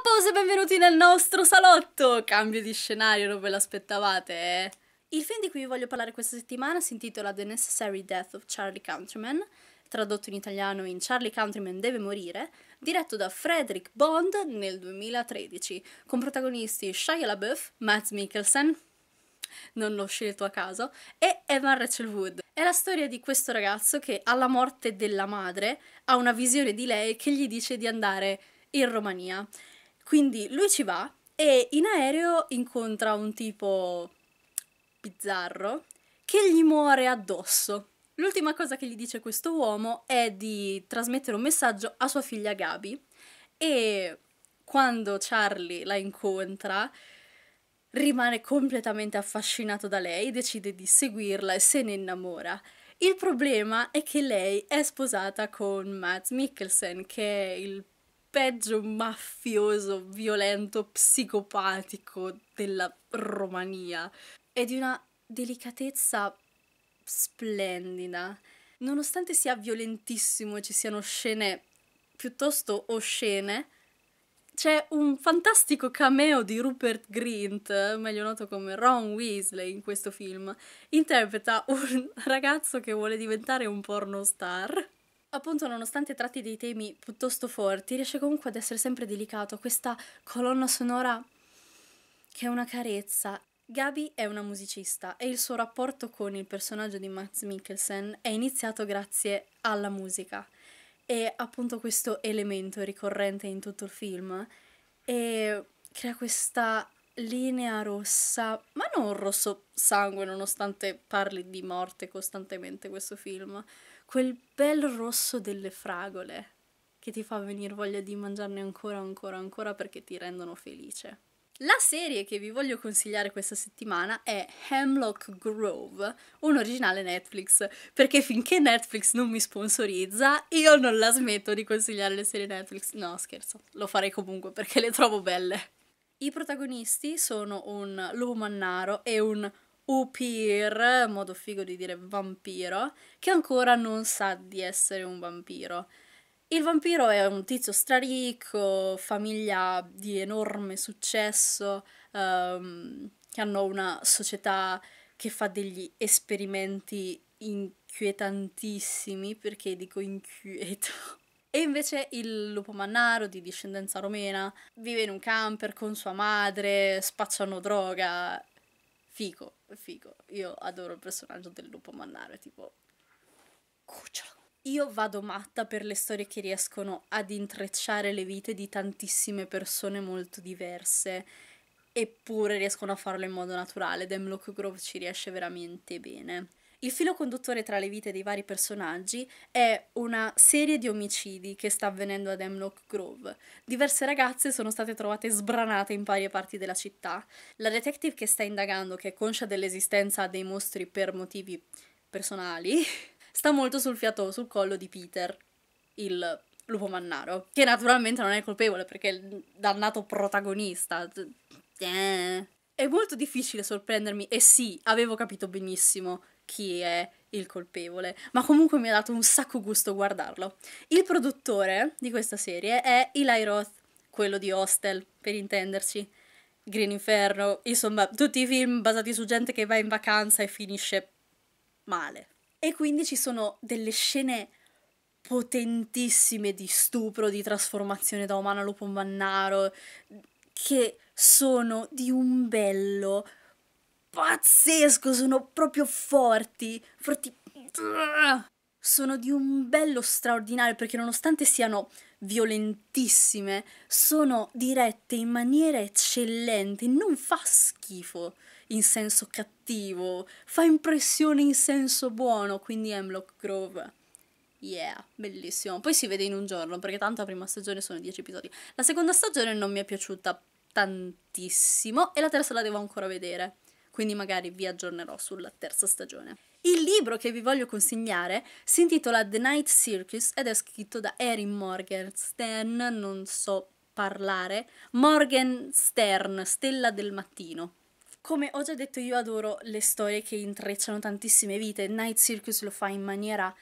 Popos e benvenuti nel nostro salotto! Cambio di scenario, non ve l'aspettavate, eh? Il film di cui vi voglio parlare questa settimana si intitola The Necessary Death of Charlie Countryman, tradotto in italiano in Charlie Countryman deve morire, diretto da Frederick Bond nel 2013, con protagonisti Shia LaBeouf, Matt Mikkelsen, non l'ho scelto a caso, e Evan Rachel Wood. È la storia di questo ragazzo che alla morte della madre ha una visione di lei che gli dice di andare in Romania quindi lui ci va e in aereo incontra un tipo bizzarro che gli muore addosso. L'ultima cosa che gli dice questo uomo è di trasmettere un messaggio a sua figlia Gabi e quando Charlie la incontra rimane completamente affascinato da lei, decide di seguirla e se ne innamora. Il problema è che lei è sposata con Matt Mikkelsen, che è il peggio mafioso, violento, psicopatico della Romania. È di una delicatezza splendida. Nonostante sia violentissimo e ci siano scene piuttosto oscene, c'è un fantastico cameo di Rupert Grint, meglio noto come Ron Weasley in questo film. Interpreta un ragazzo che vuole diventare un porno star appunto, nonostante tratti dei temi piuttosto forti, riesce comunque ad essere sempre delicato. Questa colonna sonora che è una carezza. Gabi è una musicista e il suo rapporto con il personaggio di Max Mikkelsen è iniziato grazie alla musica. E appunto questo elemento ricorrente in tutto il film e crea questa linea rossa, ma non rosso sangue nonostante parli di morte costantemente questo film, quel bel rosso delle fragole che ti fa venire voglia di mangiarne ancora, ancora, ancora perché ti rendono felice. La serie che vi voglio consigliare questa settimana è Hemlock Grove, un originale Netflix, perché finché Netflix non mi sponsorizza io non la smetto di consigliare le serie Netflix. No, scherzo, lo farei comunque perché le trovo belle. I protagonisti sono un lupo mannaro e un Upir, modo figo di dire vampiro, che ancora non sa di essere un vampiro. Il vampiro è un tizio straricco, famiglia di enorme successo, um, che hanno una società che fa degli esperimenti inquietantissimi, perché dico inquieto. E invece il lupo mannaro di discendenza romena vive in un camper con sua madre, spacciano droga, Figo, figo. Io adoro il personaggio del lupo mannaro, tipo... Cucciolo. Io vado matta per le storie che riescono ad intrecciare le vite di tantissime persone molto diverse, eppure riescono a farlo in modo naturale. Demlock Grove ci riesce veramente bene. Il filo conduttore tra le vite dei vari personaggi è una serie di omicidi che sta avvenendo ad Hemlock Grove. Diverse ragazze sono state trovate sbranate in varie parti della città. La detective che sta indagando, che è conscia dell'esistenza dei mostri per motivi personali, sta molto sul fiato, sul collo di Peter, il lupo mannaro, che naturalmente non è colpevole perché è il dannato protagonista. Eh. È molto difficile sorprendermi e sì, avevo capito benissimo chi è il colpevole, ma comunque mi ha dato un sacco gusto guardarlo. Il produttore di questa serie è Eli Roth, quello di Hostel, per intenderci. Green Inferno, insomma, tutti i film basati su gente che va in vacanza e finisce male. E quindi ci sono delle scene potentissime di stupro, di trasformazione da umano a lupo mannaro, che sono di un bello pazzesco, sono proprio forti, forti... Sono di un bello straordinario perché nonostante siano violentissime, sono dirette in maniera eccellente, non fa schifo in senso cattivo, fa impressione in senso buono, quindi Hemlock Grove. Yeah, bellissimo. Poi si vede in un giorno, perché tanto la prima stagione sono 10 episodi. La seconda stagione non mi è piaciuta tantissimo e la terza la devo ancora vedere quindi magari vi aggiornerò sulla terza stagione. Il libro che vi voglio consegnare si intitola The Night Circus ed è scritto da Erin Morgenstern, non so parlare, Morgenstern, Stella del Mattino. Come ho già detto io adoro le storie che intrecciano tantissime vite, Night Circus lo fa in maniera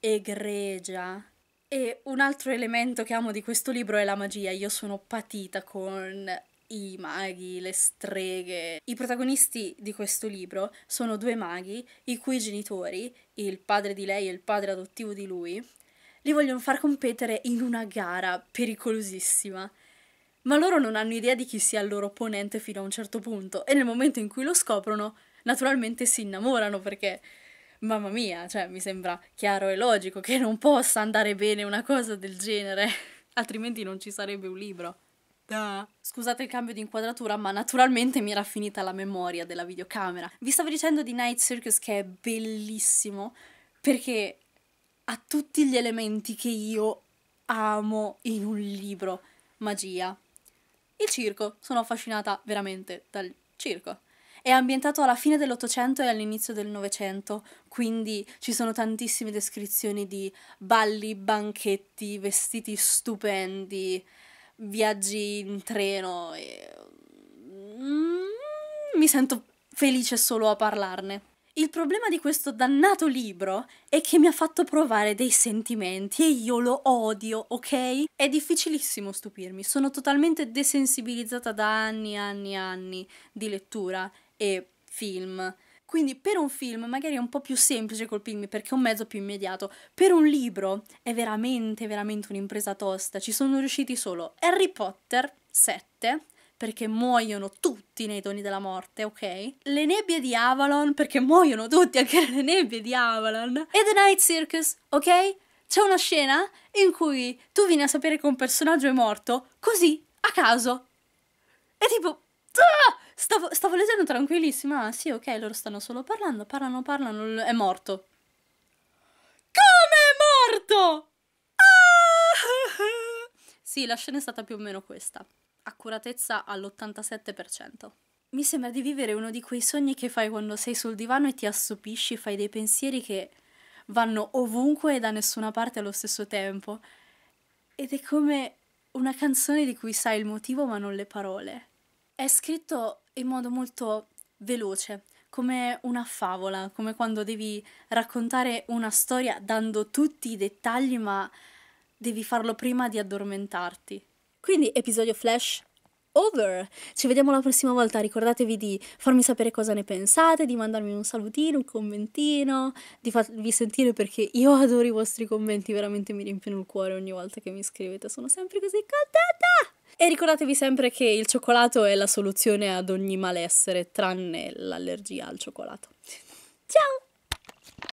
egregia, e un altro elemento che amo di questo libro è la magia. Io sono patita con i maghi, le streghe. I protagonisti di questo libro sono due maghi i cui genitori, il padre di lei e il padre adottivo di lui, li vogliono far competere in una gara pericolosissima. Ma loro non hanno idea di chi sia il loro opponente fino a un certo punto e nel momento in cui lo scoprono, naturalmente si innamorano perché mamma mia, cioè mi sembra chiaro e logico che non possa andare bene una cosa del genere, altrimenti non ci sarebbe un libro. Da. Scusate il cambio di inquadratura, ma naturalmente mi era finita la memoria della videocamera. Vi stavo dicendo di Night Circus che è bellissimo perché ha tutti gli elementi che io amo in un libro. Magia. Il circo, sono affascinata veramente dal circo. È ambientato alla fine dell'Ottocento e all'inizio del Novecento, quindi ci sono tantissime descrizioni di balli, banchetti, vestiti stupendi, viaggi in treno e... Mm, mi sento felice solo a parlarne. Il problema di questo dannato libro è che mi ha fatto provare dei sentimenti e io lo odio, ok? È difficilissimo stupirmi, sono totalmente desensibilizzata da anni e anni e anni di lettura e film quindi per un film magari è un po' più semplice colpirmi perché è un mezzo più immediato, per un libro è veramente, veramente un'impresa tosta, ci sono riusciti solo Harry Potter 7, perché muoiono tutti nei toni della morte, ok? Le nebbie di Avalon, perché muoiono tutti anche le nebbie di Avalon. E The Night Circus, ok? C'è una scena in cui tu vieni a sapere che un personaggio è morto, così, a caso. E tipo... Ah! Stavo, stavo leggendo tranquillissima. Ah, sì, ok, loro stanno solo parlando. Parlano, parlano. È morto. Come è morto? Ah! Sì, la scena è stata più o meno questa. Accuratezza all'87%. Mi sembra di vivere uno di quei sogni che fai quando sei sul divano e ti assopisci, fai dei pensieri che vanno ovunque e da nessuna parte allo stesso tempo. Ed è come una canzone di cui sai il motivo ma non le parole. È scritto in modo molto veloce, come una favola, come quando devi raccontare una storia dando tutti i dettagli, ma devi farlo prima di addormentarti. Quindi episodio flash over. Ci vediamo la prossima volta. Ricordatevi di farmi sapere cosa ne pensate, di mandarmi un salutino, un commentino, di farvi sentire perché io adoro i vostri commenti, veramente mi riempiono il cuore ogni volta che mi scrivete. Sono sempre così contenta! E ricordatevi sempre che il cioccolato è la soluzione ad ogni malessere, tranne l'allergia al cioccolato. Ciao!